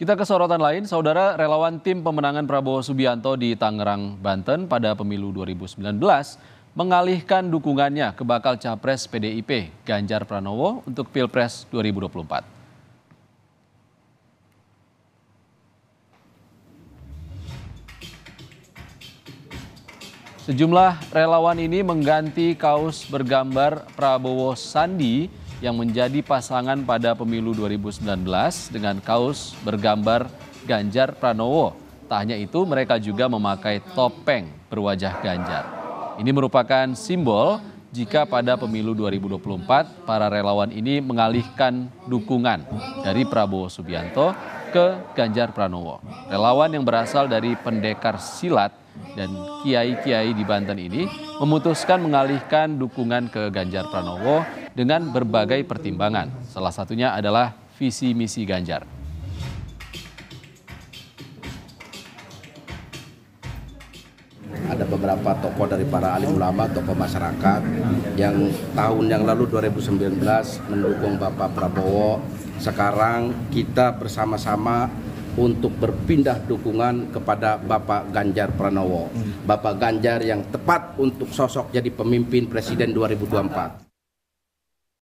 Kita ke sorotan lain, saudara relawan tim pemenangan Prabowo Subianto di Tangerang, Banten pada pemilu 2019 mengalihkan dukungannya ke bakal capres PDIP Ganjar Pranowo untuk Pilpres 2024. Sejumlah relawan ini mengganti kaos bergambar Prabowo Sandi yang menjadi pasangan pada pemilu 2019 dengan kaos bergambar Ganjar Pranowo. Tak hanya itu, mereka juga memakai topeng berwajah Ganjar. Ini merupakan simbol jika pada pemilu 2024 para relawan ini mengalihkan dukungan dari Prabowo Subianto ke Ganjar Pranowo. Relawan yang berasal dari pendekar silat dan kiai-kiai di Banten ini memutuskan mengalihkan dukungan ke Ganjar Pranowo dengan berbagai pertimbangan. Salah satunya adalah visi misi Ganjar. ada beberapa tokoh dari para alim ulama, tokoh masyarakat yang tahun yang lalu 2019 mendukung Bapak Prabowo. Sekarang kita bersama-sama untuk berpindah dukungan kepada Bapak Ganjar Pranowo. Bapak Ganjar yang tepat untuk sosok jadi pemimpin Presiden 2024.